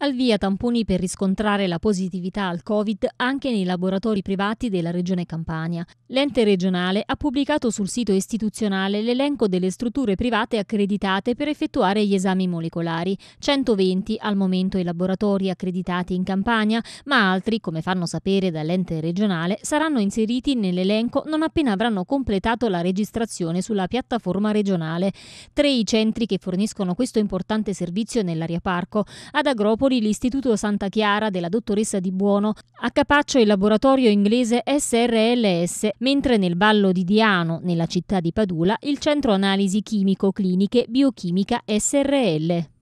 Al via tamponi per riscontrare la positività al Covid anche nei laboratori privati della Regione Campania. L'ente regionale ha pubblicato sul sito istituzionale l'elenco delle strutture private accreditate per effettuare gli esami molecolari. 120 al momento i laboratori accreditati in Campania, ma altri, come fanno sapere dall'ente regionale, saranno inseriti nell'elenco non appena avranno completato la registrazione sulla piattaforma regionale. Tre i centri che forniscono questo importante servizio nell'area parco, ad Agropoli lavori l'Istituto Santa Chiara della dottoressa Di Buono a Capaccio il laboratorio inglese SRLS, mentre nel Vallo di Diano, nella città di Padula, il centro analisi chimico-cliniche biochimica SRL.